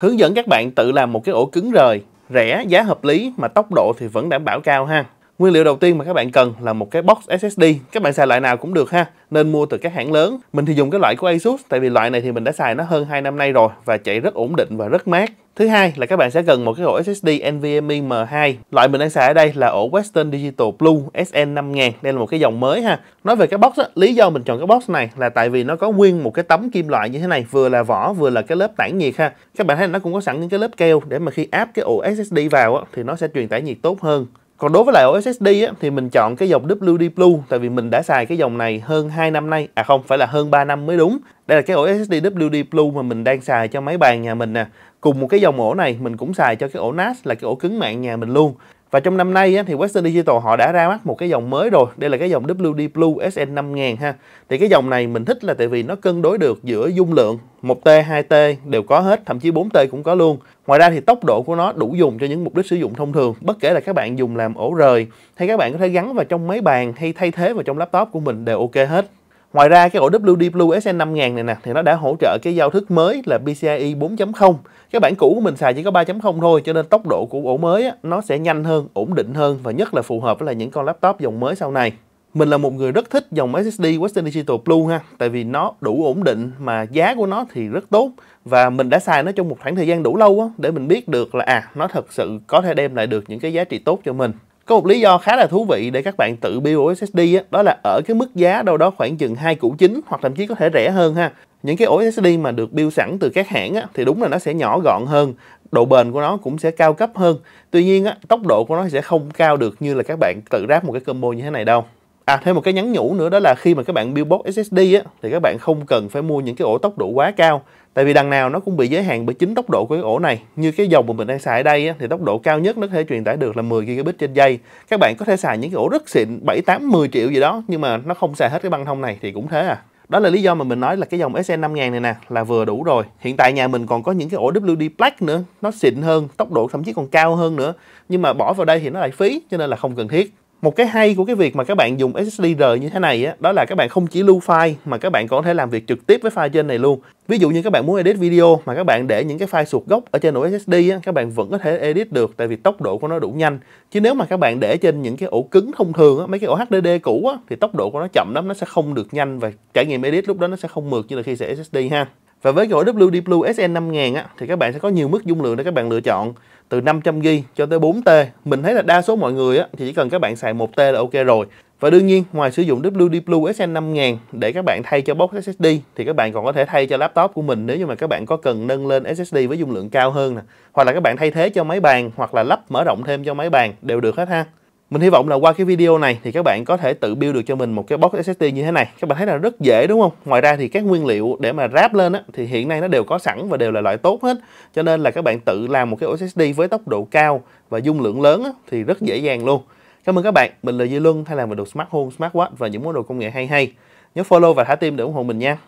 hướng dẫn các bạn tự làm một cái ổ cứng rời, rẻ, giá hợp lý mà tốc độ thì vẫn đảm bảo cao ha. Nguyên liệu đầu tiên mà các bạn cần là một cái box SSD. Các bạn xài loại nào cũng được ha, nên mua từ các hãng lớn. Mình thì dùng cái loại của Asus tại vì loại này thì mình đã xài nó hơn 2 năm nay rồi và chạy rất ổn định và rất mát. Thứ hai là các bạn sẽ cần một cái ổ SSD NVMe M2. Loại mình đang xài ở đây là ổ Western Digital Blue SN5000. Đây là một cái dòng mới ha. Nói về cái box á, lý do mình chọn cái box này là tại vì nó có nguyên một cái tấm kim loại như thế này, vừa là vỏ vừa là cái lớp tản nhiệt ha. Các bạn thấy nó cũng có sẵn những cái lớp keo để mà khi áp cái ổ SSD vào á, thì nó sẽ truyền tải nhiệt tốt hơn còn đối với lại OSSD á, thì mình chọn cái dòng WD Blue tại vì mình đã xài cái dòng này hơn 2 năm nay, à không, phải là hơn 3 năm mới đúng. Đây là cái ổ SSD WD Blue mà mình đang xài cho máy bàn nhà mình nè. Cùng một cái dòng ổ này mình cũng xài cho cái ổ NAS là cái ổ cứng mạng nhà mình luôn. Và trong năm nay á, thì Western Digital họ đã ra mắt một cái dòng mới rồi. Đây là cái dòng WD Blue SN5000 ha. Thì cái dòng này mình thích là tại vì nó cân đối được giữa dung lượng 1T, 2T đều có hết, thậm chí 4T cũng có luôn. Ngoài ra thì tốc độ của nó đủ dùng cho những mục đích sử dụng thông thường, bất kể là các bạn dùng làm ổ rời hay các bạn có thể gắn vào trong máy bàn hay thay thế vào trong laptop của mình đều ok hết. Ngoài ra cái ổ WD Blue SN5000 này nè thì nó đã hỗ trợ cái giao thức mới là PCIe 4.0. Cái bản cũ của mình xài chỉ có 3.0 thôi cho nên tốc độ của ổ mới á, nó sẽ nhanh hơn, ổn định hơn và nhất là phù hợp với là những con laptop dòng mới sau này. Mình là một người rất thích dòng SSD Western Digital Blue ha, tại vì nó đủ ổn định mà giá của nó thì rất tốt và mình đã xài nó trong một khoảng thời gian đủ lâu á để mình biết được là à nó thật sự có thể đem lại được những cái giá trị tốt cho mình. Có một lý do khá là thú vị để các bạn tự build SSD á, đó là ở cái mức giá đâu đó khoảng chừng 2 củ chính hoặc thậm chí có thể rẻ hơn ha. Những cái ổ SSD mà được build sẵn từ các hãng á, thì đúng là nó sẽ nhỏ gọn hơn, độ bền của nó cũng sẽ cao cấp hơn. Tuy nhiên á, tốc độ của nó sẽ không cao được như là các bạn tự ráp một cái combo như thế này đâu. À thêm một cái nhắn nhủ nữa đó là khi mà các bạn build box SSD á, thì các bạn không cần phải mua những cái ổ tốc độ quá cao tại vì đằng nào nó cũng bị giới hạn bởi chính tốc độ của cái ổ này như cái dòng mà mình đang xài ở đây á, thì tốc độ cao nhất nó có thể truyền tải được là 10 gigabit trên giây các bạn có thể xài những cái ổ rất xịn 7, 8, 10 triệu gì đó nhưng mà nó không xài hết cái băng thông này thì cũng thế à đó là lý do mà mình nói là cái dòng SN5000 này nè là vừa đủ rồi hiện tại nhà mình còn có những cái ổ WD Black nữa nó xịn hơn tốc độ thậm chí còn cao hơn nữa nhưng mà bỏ vào đây thì nó lại phí cho nên là không cần thiết một cái hay của cái việc mà các bạn dùng SSD rời như thế này á, đó là các bạn không chỉ lưu file mà các bạn có thể làm việc trực tiếp với file trên này luôn. Ví dụ như các bạn muốn edit video mà các bạn để những cái file sụt gốc ở trên ổ SSD á, các bạn vẫn có thể edit được tại vì tốc độ của nó đủ nhanh. Chứ nếu mà các bạn để trên những cái ổ cứng thông thường á, mấy cái ổ HDD cũ á, thì tốc độ của nó chậm lắm, nó sẽ không được nhanh và trải nghiệm edit lúc đó nó sẽ không mượt như là khi sẽ SSD ha. Và với cái WD Blue SN 5000 á, thì các bạn sẽ có nhiều mức dung lượng để các bạn lựa chọn từ 500GB cho tới 4T. Mình thấy là đa số mọi người á, thì chỉ cần các bạn xài 1T là ok rồi. Và đương nhiên, ngoài sử dụng WD Blue SN 5000 để các bạn thay cho box SSD thì các bạn còn có thể thay cho laptop của mình nếu như mà các bạn có cần nâng lên SSD với dung lượng cao hơn nè. Hoặc là các bạn thay thế cho máy bàn hoặc là lắp mở rộng thêm cho máy bàn đều được hết ha. Mình hy vọng là qua cái video này thì các bạn có thể tự build được cho mình một cái box SSD như thế này. Các bạn thấy là rất dễ đúng không? Ngoài ra thì các nguyên liệu để mà ráp lên á, thì hiện nay nó đều có sẵn và đều là loại tốt hết. Cho nên là các bạn tự làm một cái SSD với tốc độ cao và dung lượng lớn á, thì rất dễ dàng luôn. Cảm ơn các bạn. Mình là Duy Luân hay là về đồ Smart Home, Smart Watch và những món đồ công nghệ hay hay. Nhớ follow và thả tim để ủng hộ mình nha.